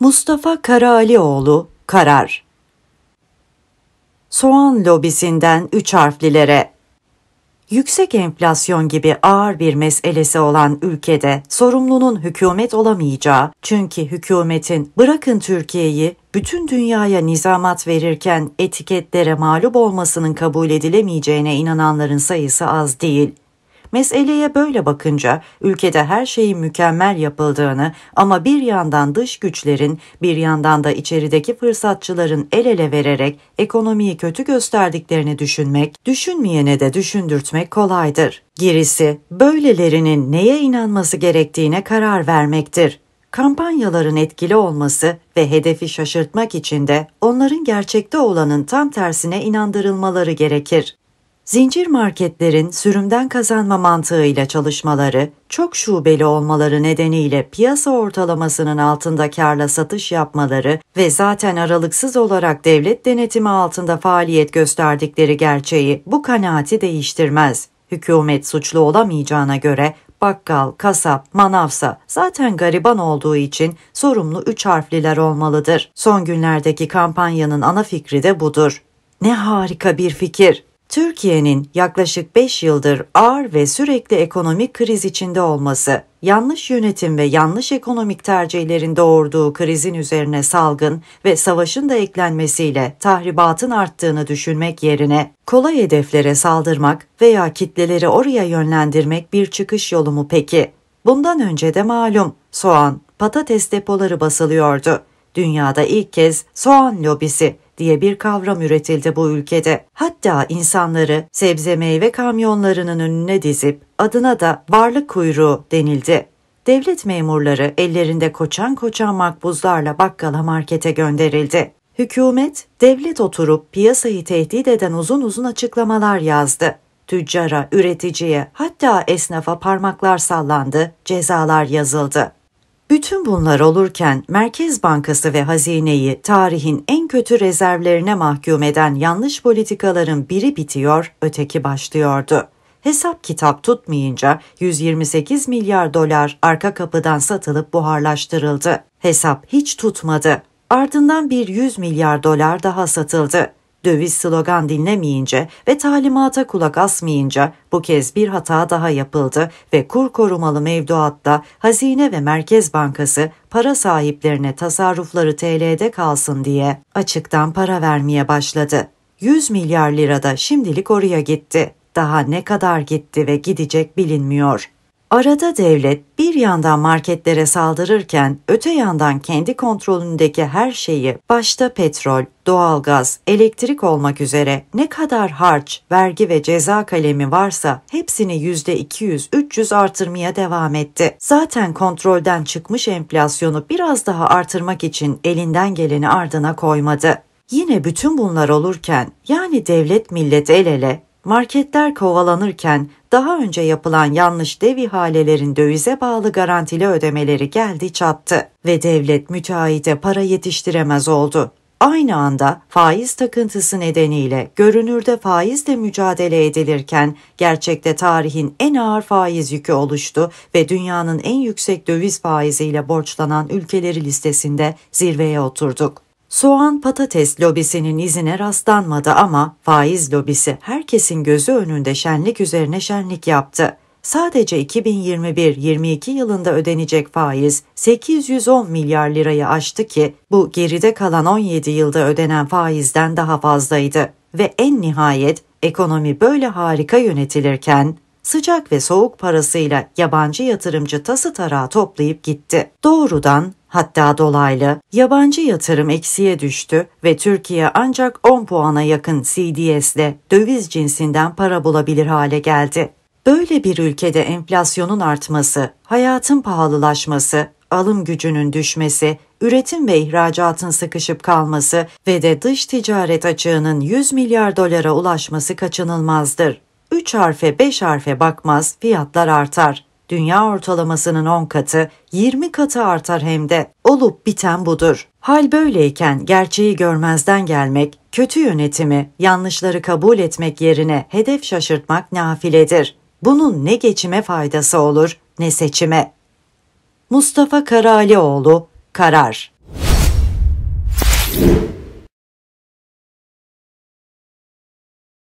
Mustafa Karaalioğlu Karar Soğan lobisinden üç harflilere Yüksek enflasyon gibi ağır bir meselesi olan ülkede sorumlunun hükümet olamayacağı, çünkü hükümetin bırakın Türkiye'yi bütün dünyaya nizamat verirken etiketlere mağlup olmasının kabul edilemeyeceğine inananların sayısı az değil. Meseleye böyle bakınca ülkede her şeyin mükemmel yapıldığını ama bir yandan dış güçlerin bir yandan da içerideki fırsatçıların el ele vererek ekonomiyi kötü gösterdiklerini düşünmek, düşünmeyene de düşündürtmek kolaydır. Gerisi böylelerinin neye inanması gerektiğine karar vermektir. Kampanyaların etkili olması ve hedefi şaşırtmak için de onların gerçekte olanın tam tersine inandırılmaları gerekir. Zincir marketlerin sürümden kazanma mantığıyla çalışmaları, çok şubeli olmaları nedeniyle piyasa ortalamasının altında karla satış yapmaları ve zaten aralıksız olarak devlet denetimi altında faaliyet gösterdikleri gerçeği bu kanaati değiştirmez. Hükümet suçlu olamayacağına göre bakkal, kasap, manavsa zaten gariban olduğu için sorumlu üç harfliler olmalıdır. Son günlerdeki kampanyanın ana fikri de budur. Ne harika bir fikir. Türkiye'nin yaklaşık 5 yıldır ağır ve sürekli ekonomik kriz içinde olması, yanlış yönetim ve yanlış ekonomik tercihlerin doğurduğu krizin üzerine salgın ve savaşın da eklenmesiyle tahribatın arttığını düşünmek yerine kolay hedeflere saldırmak veya kitleleri oraya yönlendirmek bir çıkış yolu mu peki? Bundan önce de malum soğan, patates depoları basılıyordu. Dünyada ilk kez soğan lobisi diye bir kavram üretildi bu ülkede. Hatta insanları sebze meyve kamyonlarının önüne dizip adına da varlık kuyruğu denildi. Devlet memurları ellerinde koçan koçan makbuzlarla bakkala markete gönderildi. Hükümet, devlet oturup piyasayı tehdit eden uzun uzun açıklamalar yazdı. Tüccara, üreticiye hatta esnafa parmaklar sallandı, cezalar yazıldı. Bütün bunlar olurken Merkez Bankası ve hazineyi tarihin en kötü rezervlerine mahkum eden yanlış politikaların biri bitiyor, öteki başlıyordu. Hesap kitap tutmayınca 128 milyar dolar arka kapıdan satılıp buharlaştırıldı. Hesap hiç tutmadı. Ardından bir 100 milyar dolar daha satıldı. Döviz slogan dinlemeyince ve talimata kulak asmayınca bu kez bir hata daha yapıldı ve kur korumalı mevduatta Hazine ve Merkez Bankası para sahiplerine tasarrufları TL'de kalsın diye açıktan para vermeye başladı. 100 milyar lira da şimdilik oraya gitti. Daha ne kadar gitti ve gidecek bilinmiyor. Arada devlet bir yandan marketlere saldırırken öte yandan kendi kontrolündeki her şeyi başta petrol, doğalgaz, elektrik olmak üzere ne kadar harç, vergi ve ceza kalemi varsa hepsini %200-300 artırmaya devam etti. Zaten kontrolden çıkmış enflasyonu biraz daha artırmak için elinden geleni ardına koymadı. Yine bütün bunlar olurken yani devlet millet el ele marketler kovalanırken daha önce yapılan yanlış dev ihalelerin dövize bağlı garantili ödemeleri geldi çattı ve devlet müteahhite para yetiştiremez oldu. Aynı anda faiz takıntısı nedeniyle görünürde faizle mücadele edilirken gerçekte tarihin en ağır faiz yükü oluştu ve dünyanın en yüksek döviz faiziyle borçlanan ülkeleri listesinde zirveye oturduk. Soğan patates lobisinin izine rastlanmadı ama faiz lobisi herkesin gözü önünde şenlik üzerine şenlik yaptı. Sadece 2021-22 yılında ödenecek faiz 810 milyar lirayı aştı ki bu geride kalan 17 yılda ödenen faizden daha fazlaydı ve en nihayet ekonomi böyle harika yönetilirken sıcak ve soğuk parasıyla yabancı yatırımcı tası tarağı toplayıp gitti. Doğrudan hatta dolaylı yabancı yatırım eksiye düştü ve Türkiye ancak 10 puana yakın CDS'de döviz cinsinden para bulabilir hale geldi. Böyle bir ülkede enflasyonun artması, hayatın pahalılaşması, alım gücünün düşmesi, üretim ve ihracatın sıkışıp kalması ve de dış ticaret açığının 100 milyar dolara ulaşması kaçınılmazdır. 3 harfe 5 harfe bakmaz fiyatlar artar. Dünya ortalamasının 10 katı, 20 katı artar hem de. Olup biten budur. Hal böyleyken gerçeği görmezden gelmek, kötü yönetimi, yanlışları kabul etmek yerine hedef şaşırtmak nafiledir. Bunun ne geçime faydası olur ne seçime. Mustafa Karalioğlu Karar